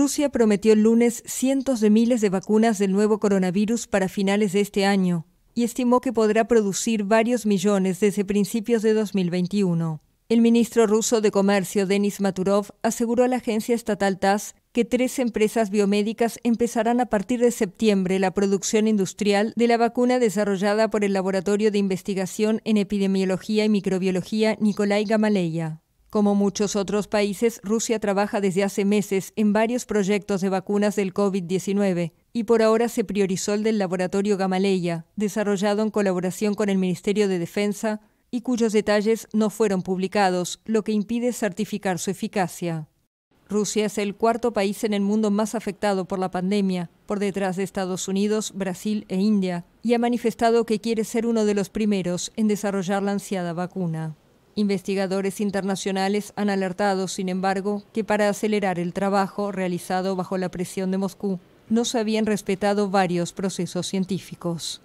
Rusia prometió el lunes cientos de miles de vacunas del nuevo coronavirus para finales de este año y estimó que podrá producir varios millones desde principios de 2021. El ministro ruso de Comercio, Denis Maturov, aseguró a la agencia estatal TASS que tres empresas biomédicas empezarán a partir de septiembre la producción industrial de la vacuna desarrollada por el Laboratorio de Investigación en Epidemiología y Microbiología Nikolai Gamaleya. Como muchos otros países, Rusia trabaja desde hace meses en varios proyectos de vacunas del COVID-19 y por ahora se priorizó el del laboratorio Gamaleya, desarrollado en colaboración con el Ministerio de Defensa y cuyos detalles no fueron publicados, lo que impide certificar su eficacia. Rusia es el cuarto país en el mundo más afectado por la pandemia, por detrás de Estados Unidos, Brasil e India, y ha manifestado que quiere ser uno de los primeros en desarrollar la ansiada vacuna. Investigadores internacionales han alertado, sin embargo, que para acelerar el trabajo realizado bajo la presión de Moscú, no se habían respetado varios procesos científicos.